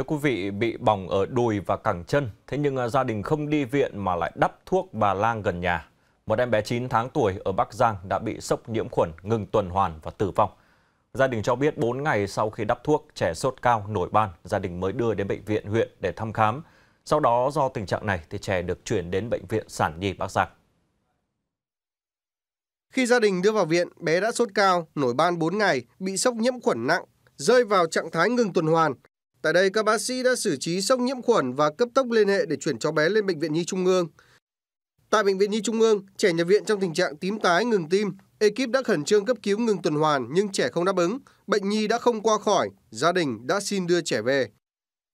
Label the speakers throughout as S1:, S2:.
S1: Thưa quý vị, bị bỏng ở đùi và cẳng chân, thế nhưng à, gia đình không đi viện mà lại đắp thuốc bà lang gần nhà. Một em bé 9 tháng tuổi ở Bắc Giang đã bị sốc nhiễm khuẩn, ngừng tuần hoàn và tử vong. Gia đình cho biết 4 ngày sau khi đắp thuốc, trẻ sốt cao, nổi ban, gia đình mới đưa đến bệnh viện huyện để thăm khám. Sau đó do tình trạng này thì trẻ được chuyển đến bệnh viện sản nhi Bắc Giang.
S2: Khi gia đình đưa vào viện, bé đã sốt cao, nổi ban 4 ngày, bị sốc nhiễm khuẩn nặng, rơi vào trạng thái ngừng tuần hoàn, Tại đây, các bác sĩ đã xử trí sốc nhiễm khuẩn và cấp tốc liên hệ để chuyển cháu bé lên Bệnh viện Nhi Trung ương. Tại Bệnh viện Nhi Trung ương, trẻ nhập viện trong tình trạng tím tái ngừng tim. Ekip đã khẩn trương cấp cứu ngừng tuần hoàn nhưng trẻ không đáp ứng. Bệnh nhi đã không qua khỏi, gia đình đã xin đưa trẻ về.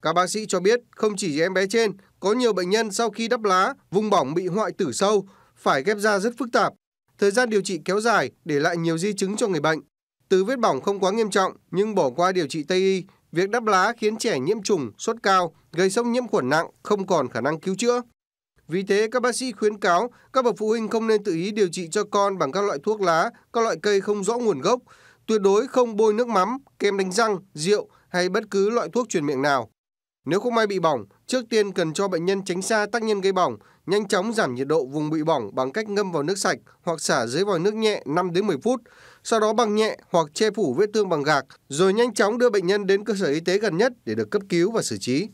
S2: Các bác sĩ cho biết không chỉ em bé trên, có nhiều bệnh nhân sau khi đắp lá, vùng bỏng bị hoại tử sâu, phải ghép da rất phức tạp. Thời gian điều trị kéo dài để lại nhiều di chứng cho người bệnh. Từ vết bỏng không quá nghiêm trọng nhưng bỏ qua điều trị Tây y Việc đắp lá khiến trẻ nhiễm trùng, sốt cao, gây sốc nhiễm khuẩn nặng, không còn khả năng cứu chữa. Vì thế, các bác sĩ khuyến cáo các bậc phụ huynh không nên tự ý điều trị cho con bằng các loại thuốc lá, các loại cây không rõ nguồn gốc, tuyệt đối không bôi nước mắm, kem đánh răng, rượu hay bất cứ loại thuốc truyền miệng nào. Nếu không may bị bỏng, trước tiên cần cho bệnh nhân tránh xa tác nhân gây bỏng, nhanh chóng giảm nhiệt độ vùng bị bỏng bằng cách ngâm vào nước sạch hoặc xả dưới vòi nước nhẹ 5 đến 10 phút, sau đó bằng nhẹ hoặc che phủ vết thương bằng gạc, rồi nhanh chóng đưa bệnh nhân đến cơ sở y tế gần nhất để được cấp cứu và xử trí.